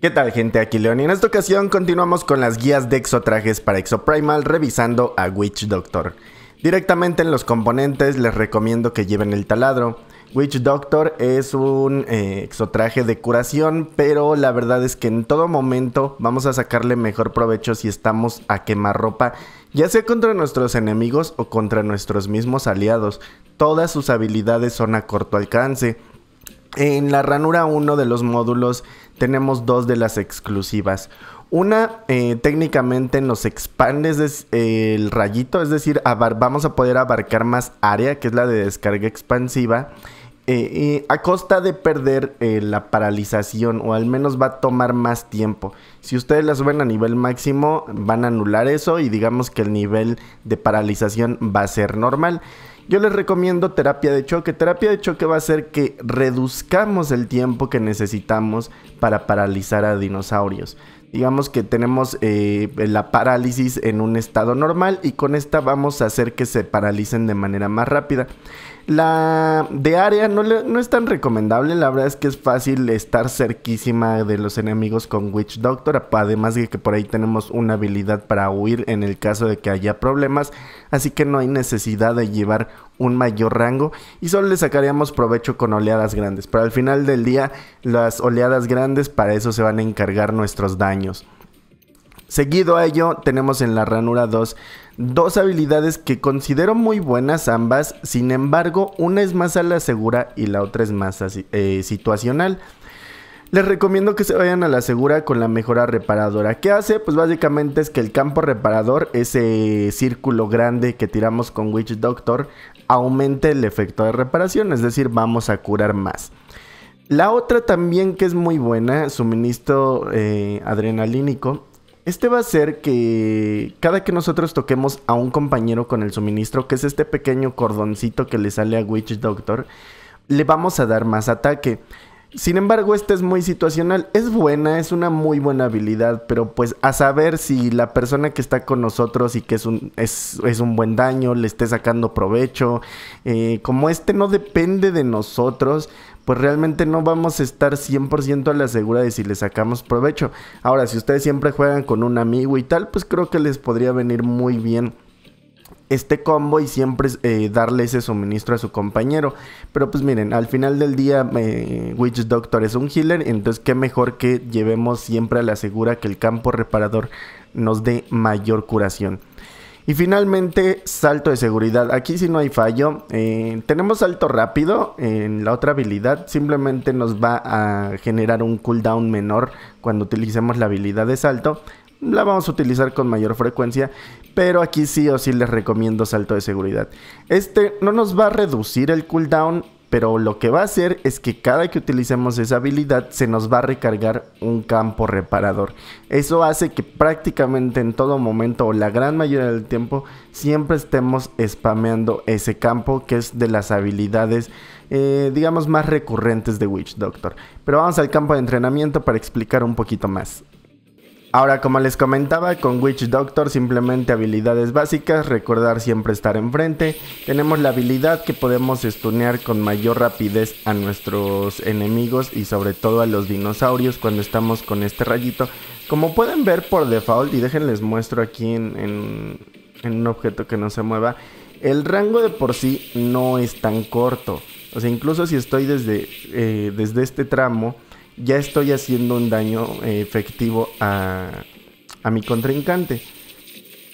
¿Qué tal gente? Aquí León y en esta ocasión continuamos con las guías de exotrajes para Exoprimal revisando a Witch Doctor. Directamente en los componentes les recomiendo que lleven el taladro. Witch Doctor es un eh, exotraje de curación, pero la verdad es que en todo momento vamos a sacarle mejor provecho si estamos a quemar ropa, ya sea contra nuestros enemigos o contra nuestros mismos aliados. Todas sus habilidades son a corto alcance. En la ranura 1 de los módulos tenemos dos de las exclusivas. Una, eh, técnicamente nos expande eh, el rayito, es decir, vamos a poder abarcar más área, que es la de descarga expansiva, eh, a costa de perder la paralización, o al menos va a tomar más tiempo. Si ustedes la suben a nivel máximo, van a anular eso y digamos que el nivel de paralización va a ser normal. Yo les recomiendo terapia de choque. Terapia de choque va a hacer que reduzcamos el tiempo que necesitamos para paralizar a dinosaurios. Digamos que tenemos eh, la parálisis en un estado normal y con esta vamos a hacer que se paralicen de manera más rápida. La de área no, no, es tan recomendable, la verdad es que es fácil estar cerquísima de los enemigos con Witch Doctor, además de que por ahí tenemos una habilidad para huir en el caso de que haya problemas, así que no hay necesidad de llevar un mayor rango y solo le sacaríamos provecho con oleadas grandes, pero al final del día las oleadas grandes para eso se van a encargar nuestros daños. Seguido a ello tenemos en la ranura 2 Dos habilidades que considero muy buenas ambas, sin embargo, una es más a la segura y la otra es más eh, situacional. Les recomiendo que se vayan a la segura con la mejora reparadora. ¿Qué hace? Pues básicamente es que el campo reparador, ese círculo grande que tiramos con Witch Doctor, aumente el efecto de reparación, es decir, vamos a curar más. La otra también que es muy buena, suministro eh, adrenalínico, este va a ser que cada que nosotros toquemos a un compañero con el suministro, que es este pequeño cordoncito que le sale a Witch Doctor, le vamos a dar más ataque. Sin embargo, esta es muy situacional. Es buena, es una muy buena habilidad, pero pues a saber si la persona que está con nosotros y que es un, es, un buen daño, le esté sacando provecho. Eh, como este no depende de nosotros, pues realmente no vamos a estar 100% a la segura de si le sacamos provecho. Ahora, si ustedes siempre juegan con un amigo y tal, pues creo que les podría venir muy bien este combo y siempre eh, darle ese suministro a su compañero. Pero pues miren, al final del día eh, Witch Doctor es un healer, entonces qué mejor que llevemos siempre a la segura que el campo reparador nos dé mayor curación. Y finalmente, salto de seguridad. Aquí si no hay fallo. Eh, tenemos salto rápido en la otra habilidad. Simplemente nos va a generar un cooldown menor cuando utilicemos la habilidad de salto la vamos a utilizar con mayor frecuencia, pero aquí sí o sí les recomiendo salto de seguridad. Este no nos va a reducir el cooldown, pero lo que va a hacer es que cada que utilicemos esa habilidad se nos va a recargar un campo reparador. Eso hace que prácticamente en todo momento o la gran mayoría del tiempo siempre estemos spameando ese campo que es de las habilidades eh, digamos más recurrentes de Witch Doctor. Pero vamos al campo de entrenamiento para explicar un poquito más. Ahora, como les comentaba, con Witch Doctor simplemente habilidades básicas, recordar siempre estar enfrente. Tenemos la habilidad que podemos stunear con mayor rapidez a nuestros enemigos y sobre todo a los dinosaurios cuando estamos con este rayito. Como pueden ver por default, y déjenles muestro aquí en, un objeto que no se mueva, el rango de por sí no es tan corto. O sea, incluso si estoy desde, eh, desde este tramo ya estoy haciendo un daño eh, efectivo a, mi contrincante.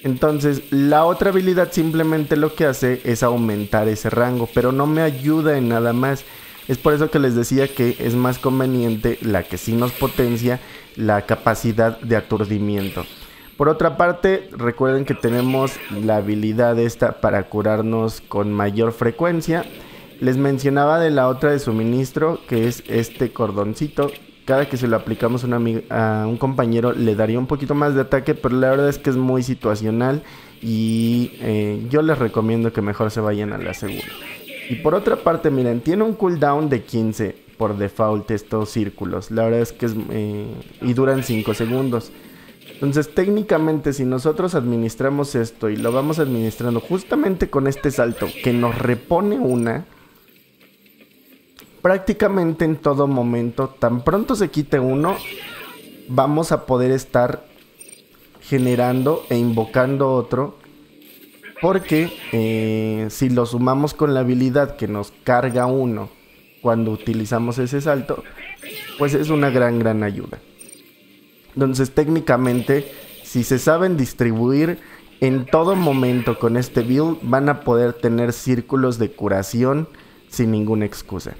Entonces, la otra habilidad simplemente lo que hace es aumentar ese rango, pero no me ayuda en nada más. Es por eso que les decía que es más conveniente la que sí nos potencia la capacidad de aturdimiento. Por otra parte, recuerden que tenemos la habilidad esta para curarnos con mayor frecuencia. Les mencionaba de la otra de suministro, que es este cordoncito. Cada que se lo aplicamos a un, compañero le daría un poquito más de ataque, pero la verdad es que es muy situacional y eh, yo les recomiendo que mejor se vayan a la segunda Y por otra parte, miren, tiene un cooldown de 15 por default estos círculos. La verdad es que es... Eh, y duran 5 segundos. Entonces técnicamente si nosotros administramos esto y lo vamos administrando justamente con este salto que nos repone una, prácticamente en todo momento, tan pronto se quite uno, vamos a poder estar generando e invocando otro. Porque eh, si lo sumamos con la habilidad que nos carga uno cuando utilizamos ese salto, pues es una gran, gran ayuda. Entonces técnicamente, si se saben distribuir en todo momento con este build, van a poder tener círculos de curación sin ninguna excusa.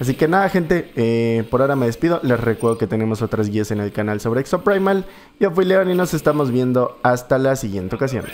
Así que nada, gente, eh, por ahora me despido. Les recuerdo que tenemos otras guías en el canal sobre Exoprimal. Yo fui León y nos estamos viendo hasta la siguiente ocasión.